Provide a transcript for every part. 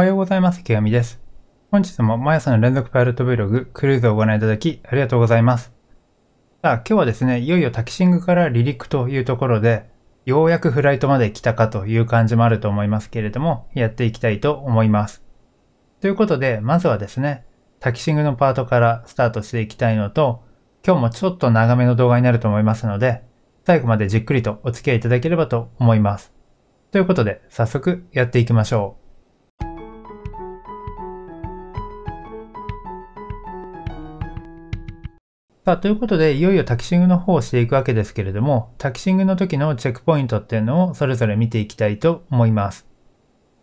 おはようございます。池上です。本日も毎朝の連続パイロット Vlog クルーズをご覧いただきありがとうございます。さあ、今日はですね、いよいよタキシングから離陸というところで、ようやくフライトまで来たかという感じもあると思いますけれども、やっていきたいと思います。ということで、まずはですね、タキシングのパートからスタートしていきたいのと、今日もちょっと長めの動画になると思いますので、最後までじっくりとお付き合いいただければと思います。ということで、早速やっていきましょう。さあ、ということで、いよいよタキシングの方をしていくわけですけれども、タキシングの時のチェックポイントっていうのをそれぞれ見ていきたいと思います。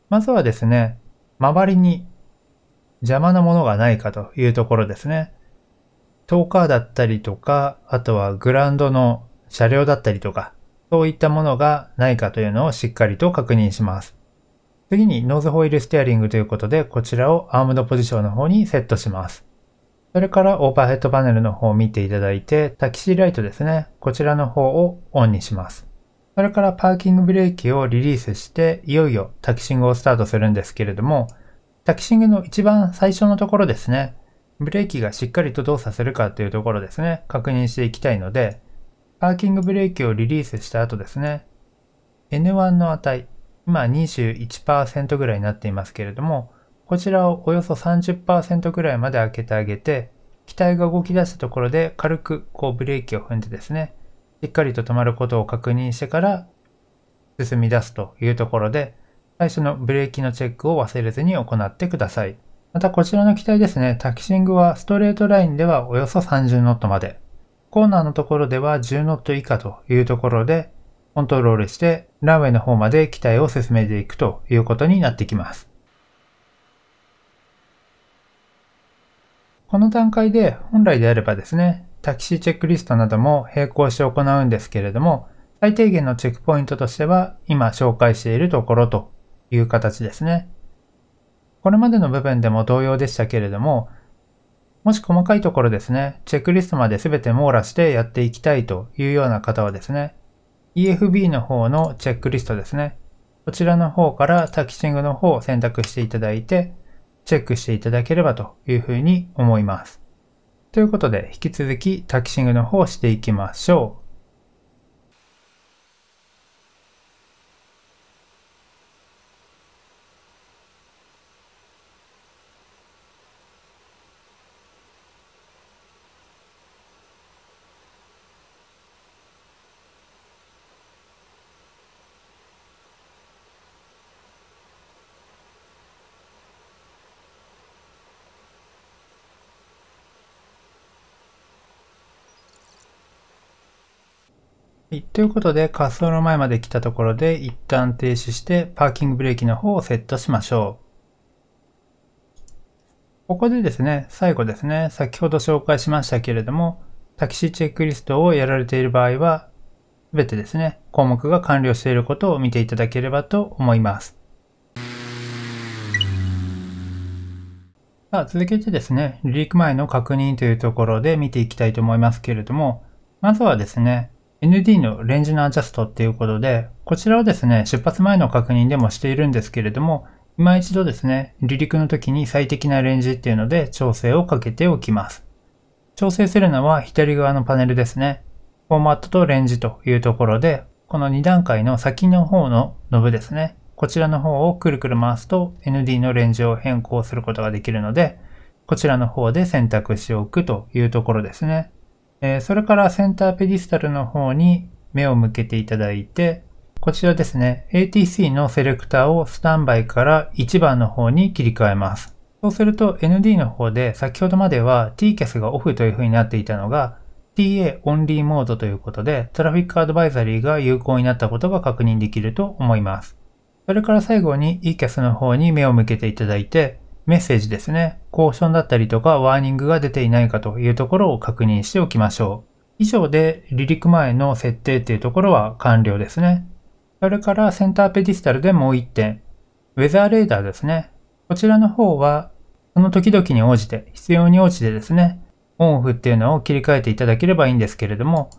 まずはですね、周りに邪魔なものがないかというところですね。トーカーだったりとか、あとはグランドの車両だったりとか、そういったものがないかというのをしっかりと確認します。次にノーズホイールステアリングということで、こちらをアームドポジションの方にセットします。それからオーバーヘッドパネルの方を見ていただいて、タキシーライトですね。こちらの方をオンにします。それからパーキングブレーキをリリースして、いよいよタキシングをスタートするんですけれども、タキシングの一番最初のところですね。ブレーキがしっかりと動作するかというところですね。確認していきたいので、パーキングブレーキをリリースした後ですね。N1 の値、今21%ぐらいになっていますけれども、こちらをおよそ30%ぐらいまで開けてあげて、機体が動き出したところで軽くこうブレーキを踏んでですね、しっかりと止まることを確認してから進み出すというところで、最初のブレーキのチェックを忘れずに行ってください。またこちらの機体ですね、タキシングはストレートラインではおよそ30ノットまで、コーナーのところでは10ノット以下というところで、コントロールしてランウェイの方まで機体を進めていくということになってきます。この段階で本来であればですね、タキシーチェックリストなども並行して行うんですけれども、最低限のチェックポイントとしては今紹介しているところという形ですね。これまでの部分でも同様でしたけれども、もし細かいところですね、チェックリストまで全て網羅してやっていきたいというような方はですね、EFB の方のチェックリストですね、こちらの方からタキシングの方を選択していただいて、チェックしていただければというふうに思います。ということで、引き続きタキシングの方をしていきましょう。はい、ということで、滑走路前まで来たところで一旦停止してパーキングブレーキの方をセットしましょう。ここでですね、最後ですね、先ほど紹介しましたけれども、タキシーチェックリストをやられている場合は、すべてですね、項目が完了していることを見ていただければと思います。さあ、続けてですね、離陸前の確認というところで見ていきたいと思いますけれども、まずはですね、ND のレンジのアジャストっていうことで、こちらはですね、出発前の確認でもしているんですけれども、今一度ですね、離陸の時に最適なレンジっていうので調整をかけておきます。調整するのは左側のパネルですね。フォーマットとレンジというところで、この2段階の先の方のノブですね。こちらの方をくるくる回すと ND のレンジを変更することができるので、こちらの方で選択しておくというところですね。えー、それからセンターペディスタルの方に目を向けていただいて、こちらですね、ATC のセレクターをスタンバイから1番の方に切り替えます。そうすると ND の方で先ほどまでは TCAS がオフという風になっていたのが TA オンリーモードということでトラフィックアドバイザリーが有効になったことが確認できると思います。それから最後に ECAS の方に目を向けていただいてメッセージですね、コーションだったりとかワーニングが出ていないかというところを確認しておきましょう。以上で離陸前の設定っていうところは完了ですね。それからセンターペディスタルでもう1点。ウェザーレーダーですね。こちらの方は、その時々に応じて、必要に応じてですね、オンオフっていうのを切り替えていただければいいんですけれども、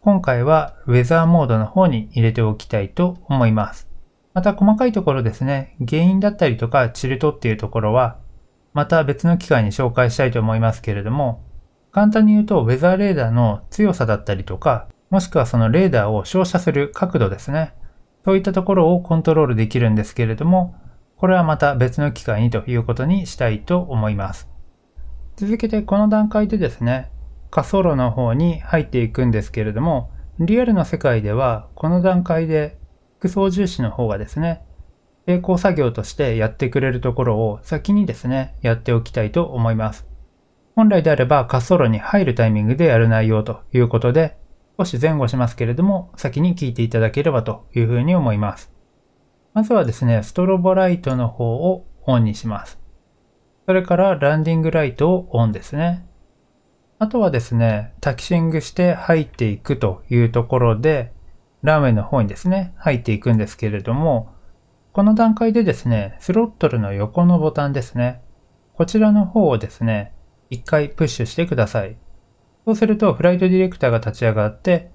今回はウェザーモードの方に入れておきたいと思います。また細かいところですね、原因だったりとかチルトっていうところは、また別の機会に紹介したいと思いますけれども、簡単に言うとウェザーレーダーの強さだったりとか、もしくはそのレーダーを照射する角度ですね。そういったところをコントロールできるんですけれども、これはまた別の機会にということにしたいと思います。続けてこの段階でですね、滑走路の方に入っていくんですけれども、リアルの世界ではこの段階で副操縦の方がですね、並行作業としてやってくれるところを先にですね、やっておきたいと思います。本来であれば滑走路に入るタイミングでやる内容ということで、少し前後しますけれども、先に聞いていただければというふうに思います。まずはですね、ストロボライトの方をオンにします。それからランディングライトをオンですね。あとはですね、タキシングして入っていくというところで、ラーメンの方にですね、入っていくんですけれども、この段階でですね、スロットルの横のボタンですね。こちらの方をですね、一回プッシュしてください。そうすると、フライトディレクターが立ち上がって、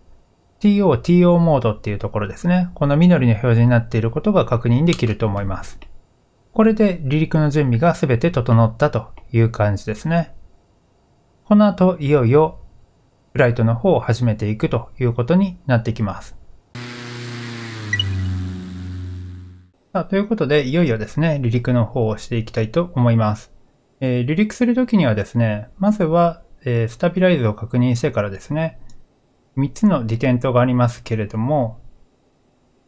TO、TO モードっていうところですね。この緑の表示になっていることが確認できると思います。これで離陸の準備が全て整ったという感じですね。この後、いよいよフライトの方を始めていくということになってきます。さあ、ということで、いよいよですね、離陸の方をしていきたいと思います。えー、離陸するときにはですね、まずは、えー、スタビライズを確認してからですね、3つのディテントがありますけれども、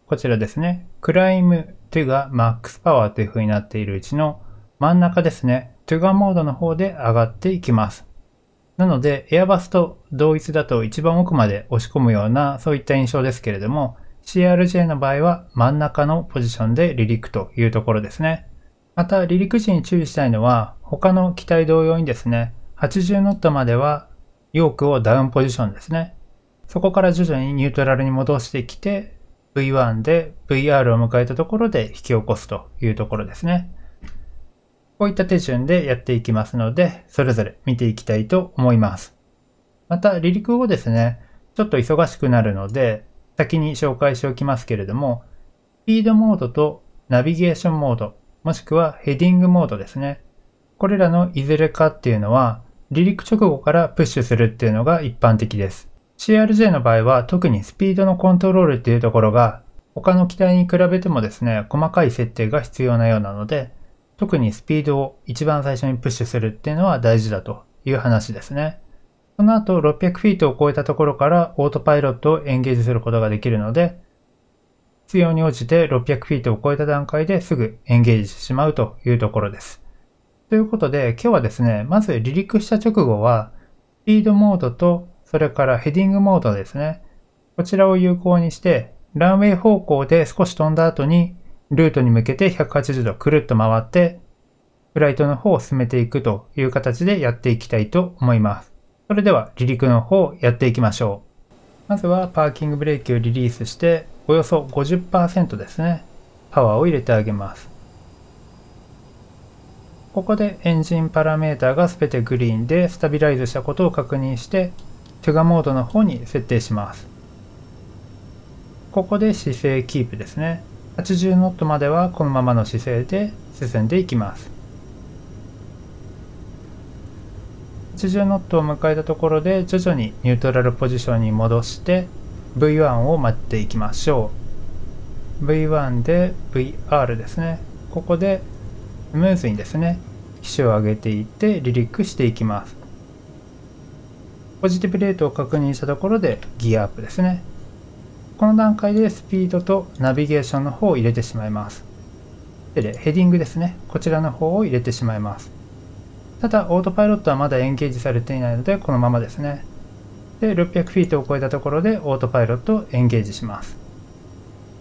こちらですね、クライムゥガマックスパワーという風になっているうちの真ん中ですね、トゥガモードの方で上がっていきます。なので、エアバスと同一だと一番奥まで押し込むような、そういった印象ですけれども、CRJ の場合は真ん中のポジションで離陸というところですね。また離陸時に注意したいのは他の機体同様にですね、80ノットまではヨークをダウンポジションですね。そこから徐々にニュートラルに戻してきて V1 で VR を迎えたところで引き起こすというところですね。こういった手順でやっていきますので、それぞれ見ていきたいと思います。また離陸後ですね、ちょっと忙しくなるので、先に紹介しておきますけれども、スピードモードとナビゲーションモード、もしくはヘディングモードですね。これらのいずれかっていうのは、離陸直後からプッシュするっていうのが一般的です。CRJ の場合は特にスピードのコントロールっていうところが、他の機体に比べてもですね、細かい設定が必要なようなので、特にスピードを一番最初にプッシュするっていうのは大事だという話ですね。その後600フィートを超えたところからオートパイロットをエンゲージすることができるので、必要に応じて600フィートを超えた段階ですぐエンゲージしてしまうというところです。ということで今日はですね、まず離陸した直後は、スピードモードと、それからヘディングモードですね。こちらを有効にして、ランウェイ方向で少し飛んだ後に、ルートに向けて180度くるっと回って、フライトの方を進めていくという形でやっていきたいと思います。それでは離陸の方やっていきましょう。まずはパーキングブレーキをリリースして、およそ50%ですね。パワーを入れてあげます。ここでエンジンパラメータが全てグリーンでスタビライズしたことを確認して、トゥガモードの方に設定します。ここで姿勢キープですね。80ノットまではこのままの姿勢で進んでいきます。チジュノットを迎えたところで徐々にニュートラルポジションに戻して V1 を待っていきましょう V1 で VR ですねここでスムーズにですね機種を上げていって離陸していきますポジティブレートを確認したところでギアアップですねこの段階でスピードとナビゲーションの方を入れてしまいますでヘディングですねこちらの方を入れてしまいますただ、オートパイロットはまだエンゲージされていないので、このままですね。で、600フィートを超えたところで、オートパイロットをエンゲージします。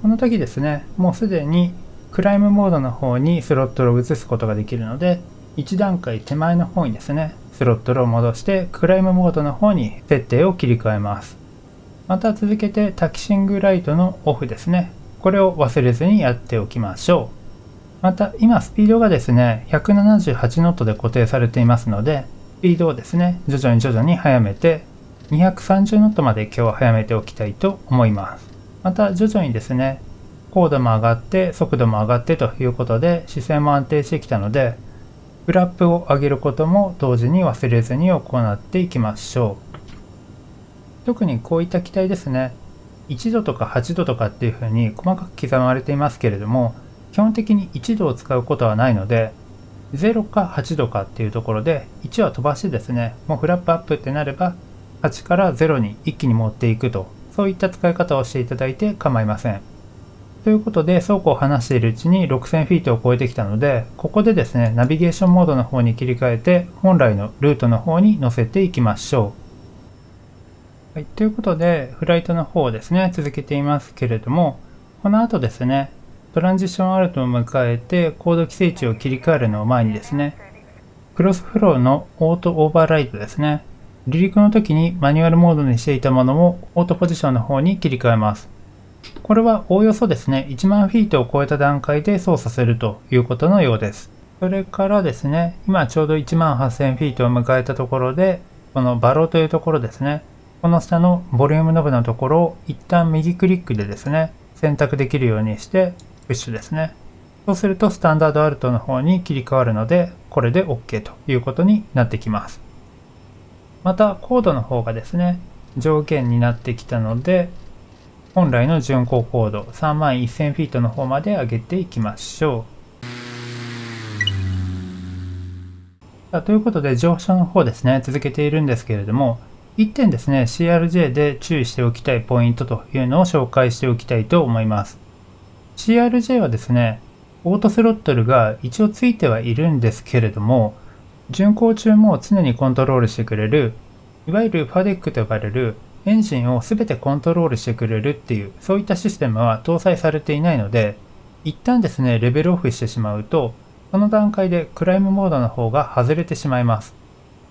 この時ですね、もうすでにクライムモードの方にスロットルを移すことができるので、1段階手前の方にですね、スロットルを戻して、クライムモードの方に設定を切り替えます。また続けてタキシングライトのオフですね。これを忘れずにやっておきましょう。また今スピードがですね178ノットで固定されていますのでスピードをですね徐々に徐々に速めて230ノットまで今日は速めておきたいと思いますまた徐々にですね高度も上がって速度も上がってということで姿勢も安定してきたのでフラップを上げることも同時に忘れずに行っていきましょう特にこういった機体ですね1度とか8度とかっていうふうに細かく刻まれていますけれども基本的に1度を使うことはないので0か8度かっていうところで1は飛ばしてですねもうフラップアップってなれば8から0に一気に持っていくとそういった使い方をしていただいて構いませんということで倉庫を離しているうちに6000フィートを超えてきたのでここでですねナビゲーションモードの方に切り替えて本来のルートの方に乗せていきましょうはい、ということで、フライトの方をですね、続けていますけれども、この後ですね、トランジションアルトを迎えてコード規制値を切り替えるのを前にですね、クロスフローのオートオーバーライトですね。離陸の時にマニュアルモードにしていたものをオートポジションの方に切り替えます。これはおおよそですね、1万フィートを超えた段階で操作するということのようです。それからですね、今ちょうど1万8000フィートを迎えたところで、このバローというところですね、この下のボリュームノブのところを一旦右クリックでですね、選択できるようにして、プッシュですね。そうするとスタンダードアルトの方に切り替わるので、これで OK ということになってきます。また、コードの方がですね、条件になってきたので、本来の巡航高度3万1000フィートの方まで上げていきましょう。ということで、上昇の方ですね、続けているんですけれども、1点ですね、CRJ で注意しておきたいポイントというのを紹介しておきたいと思います。CRJ はですね、オートスロットルが一応ついてはいるんですけれども、巡航中も常にコントロールしてくれる、いわゆるファデックと呼ばれるエンジンを全てコントロールしてくれるっていう、そういったシステムは搭載されていないので、一旦ですね、レベルオフしてしまうと、この段階でクライムモードの方が外れてしまいます。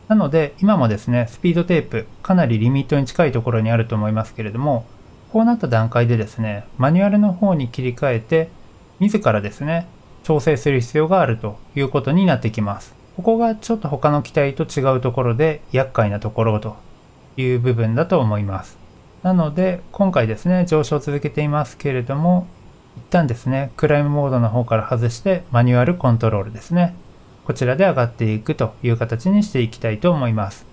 なので、今もですね、スピードテープ、かなりリミットに近いところにあると思いますけれども、こうなった段階でですね、マニュアルの方に切り替えて、自らですね、調整する必要があるということになってきます。ここがちょっと他の機体と違うところで厄介なところという部分だと思います。なので、今回ですね、上昇を続けていますけれども、一旦ですね、クライムモードの方から外して、マニュアルコントロールですね。こちらで上がっていくという形にしていきたいと思います。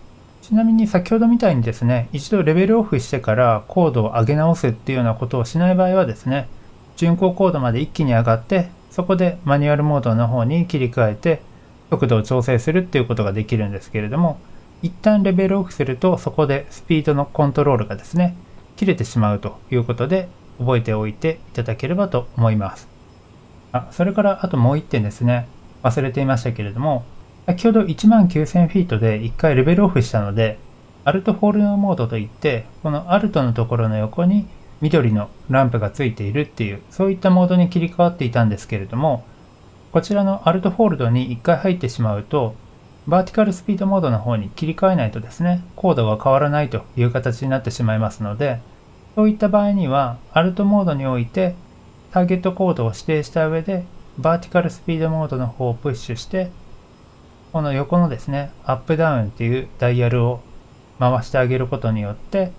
ちなみに先ほどみたいにですね、一度レベルオフしてからコードを上げ直すっていうようなことをしない場合はですね、巡航コードまで一気に上がって、そこでマニュアルモードの方に切り替えて、速度を調整するっていうことができるんですけれども、一旦レベルオフすると、そこでスピードのコントロールがですね、切れてしまうということで、覚えておいていただければと思います。あそれからあともう1点ですね、忘れていましたけれども、先ほど19000フィートで1回レベルオフしたので、アルトホールドモードといって、このアルトのところの横に緑のランプがついているっていう、そういったモードに切り替わっていたんですけれども、こちらのアルトホールドに1回入ってしまうと、バーティカルスピードモードの方に切り替えないとですね、コードが変わらないという形になってしまいますので、そういった場合には、アルトモードにおいて、ターゲットコードを指定した上で、バーティカルスピードモードの方をプッシュして、この横のですね、アップダウンっていうダイヤルを回してあげることによって、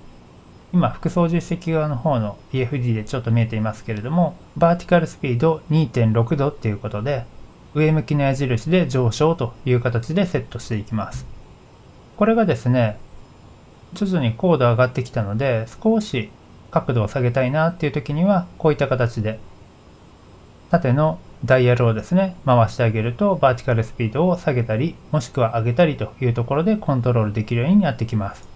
今、副操縦席側の方の EFD でちょっと見えていますけれども、バーティカルスピード2.6度っていうことで、上向きの矢印で上昇という形でセットしていきます。これがですね、徐々に高度上がってきたので、少し角度を下げたいなっていう時には、こういった形で、縦のダイヤルをですね、回してあげると、バーティカルスピードを下げたり、もしくは上げたりというところでコントロールできるようになってきます。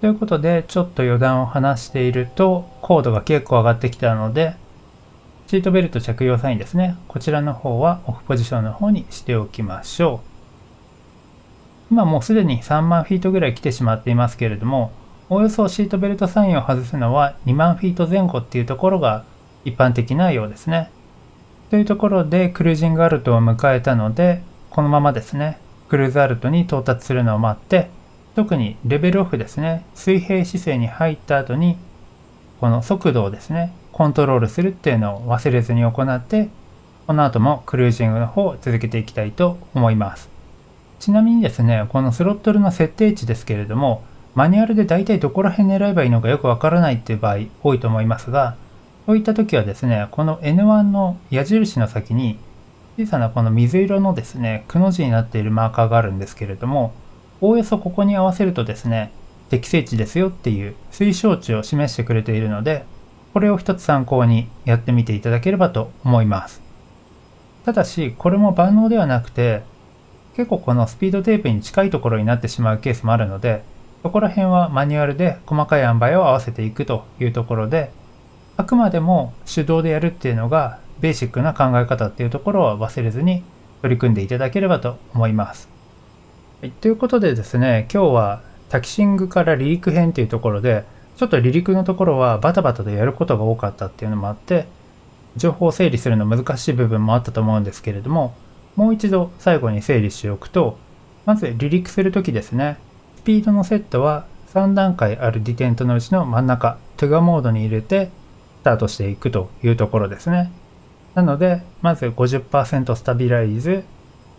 ということで、ちょっと余談を話していると、高度が結構上がってきたので、シートベルト着用サインですね、こちらの方はオフポジションの方にしておきましょう。今もうすでに3万フィートぐらい来てしまっていますけれども、おおよそシートベルトサインを外すのは2万フィート前後っていうところが一般的なようですね。というところでクルージングアルトを迎えたので、このままですね、クルーズアルトに到達するのを待って、特にレベルオフですね、水平姿勢に入った後に、この速度をですね、コントロールするっていうのを忘れずに行って、この後もクルージングの方を続けていきたいと思います。ちなみにですね、このスロットルの設定値ですけれども、マニュアルで大体どこら辺狙えばいいのかよくわからないっていう場合多いと思いますが、こういった時はですね、この N1 の矢印の先に小さなこの水色のですね、くの字になっているマーカーがあるんですけれども、おおよそここに合わせるとですね、適正値ですよっていう推奨値を示してくれているので、これを一つ参考にやってみていただければと思います。ただし、これも万能ではなくて、結構このスピードテープに近いところになってしまうケースもあるので、そこら辺はマニュアルで細かい塩梅を合わせていくというところで、あくまでも手動でやるっていうのがベーシックな考え方っていうところは忘れずに取り組んでいただければと思います。はい、ということでですね今日はタキシングから離陸編というところでちょっと離陸のところはバタバタでやることが多かったっていうのもあって情報を整理するの難しい部分もあったと思うんですけれどももう一度最後に整理しておくとまず離陸する時ですねスピードのセットは3段階あるディテントのうちの真ん中トゥガモードに入れてスタートしていくというところですね。なので、まず50%スタビライズ、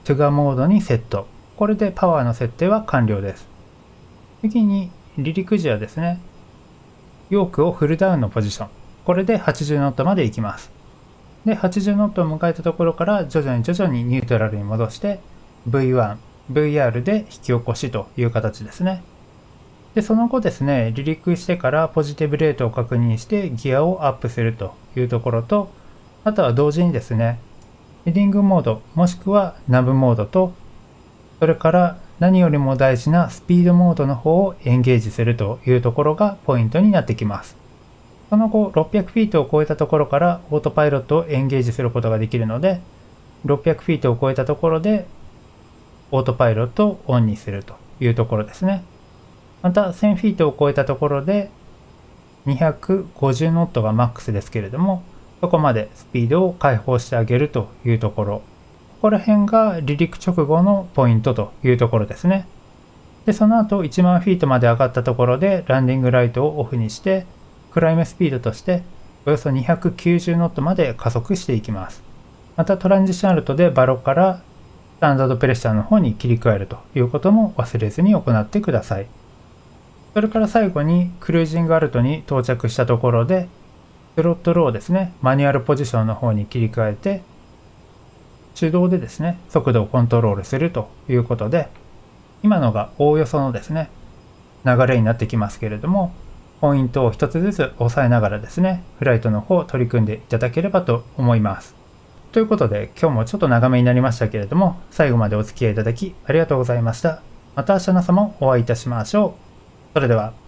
トゥガモードにセット。これでパワーの設定は完了です。次に、離陸時はですね、ヨークをフルダウンのポジション。これで80ノットまで行きます。で、80ノットを迎えたところから徐々に徐々にニュートラルに戻して、V1、VR で引き起こしという形ですね。でその後ですね離陸してからポジティブレートを確認してギアをアップするというところとあとは同時にですねヘディングモードもしくはナブモードとそれから何よりも大事なスピードモードの方をエンゲージするというところがポイントになってきますその後600フィートを超えたところからオートパイロットをエンゲージすることができるので600フィートを超えたところでオートパイロットをオンにするというところですねまた1000フィートを超えたところで250ノットがマックスですけれどもそこまでスピードを解放してあげるというところここら辺が離陸直後のポイントというところですねでその後1万フィートまで上がったところでランディングライトをオフにしてクライムスピードとしておよそ290ノットまで加速していきますまたトランジションアルトでバロからスタンダードプレッシャーの方に切り替えるということも忘れずに行ってください。それから最後にクルージングアルトに到着したところで、スロットローですね、マニュアルポジションの方に切り替えて、手動でですね、速度をコントロールするということで、今のがおおよそのですね、流れになってきますけれども、ポイントを一つずつ押さえながらですね、フライトの方を取り組んでいただければと思います。ということで、今日もちょっと長めになりましたけれども、最後までお付き合いいただきありがとうございました。また明日の朝もお会いいたしましょう。それでは。